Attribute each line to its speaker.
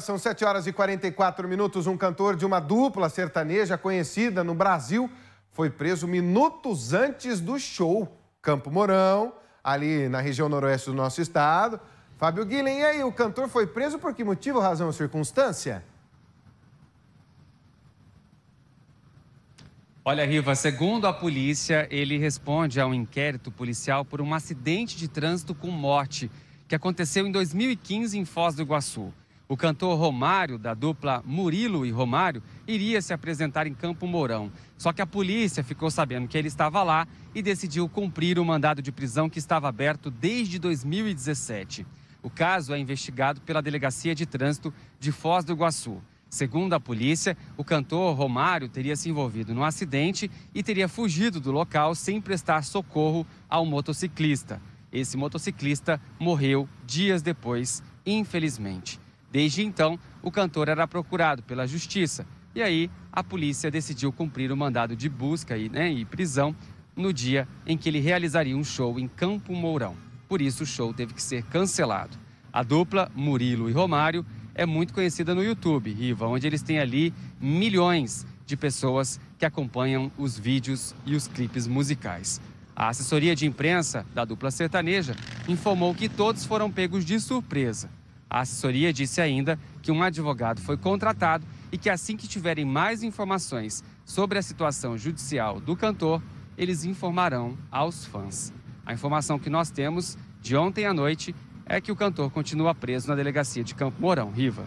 Speaker 1: São 7 horas e 44 minutos. Um cantor de uma dupla sertaneja conhecida no Brasil foi preso minutos antes do show. Campo Mourão, ali na região noroeste do nosso estado. Fábio Guilherme, e aí, o cantor foi preso por que motivo, razão ou circunstância?
Speaker 2: Olha, Riva, segundo a polícia, ele responde a um inquérito policial por um acidente de trânsito com morte que aconteceu em 2015 em Foz do Iguaçu. O cantor Romário, da dupla Murilo e Romário, iria se apresentar em Campo Mourão. Só que a polícia ficou sabendo que ele estava lá e decidiu cumprir o mandado de prisão que estava aberto desde 2017. O caso é investigado pela Delegacia de Trânsito de Foz do Iguaçu. Segundo a polícia, o cantor Romário teria se envolvido num acidente e teria fugido do local sem prestar socorro ao motociclista. Esse motociclista morreu dias depois, infelizmente. Desde então, o cantor era procurado pela justiça. E aí, a polícia decidiu cumprir o mandado de busca e, né, e prisão no dia em que ele realizaria um show em Campo Mourão. Por isso, o show teve que ser cancelado. A dupla, Murilo e Romário, é muito conhecida no YouTube, Riva, onde eles têm ali milhões de pessoas que acompanham os vídeos e os clipes musicais. A assessoria de imprensa da dupla sertaneja informou que todos foram pegos de surpresa. A assessoria disse ainda que um advogado foi contratado e que assim que tiverem mais informações sobre a situação judicial do cantor, eles informarão aos fãs. A informação que nós temos de ontem à noite é que o cantor continua preso na delegacia de Campo Mourão, Riva.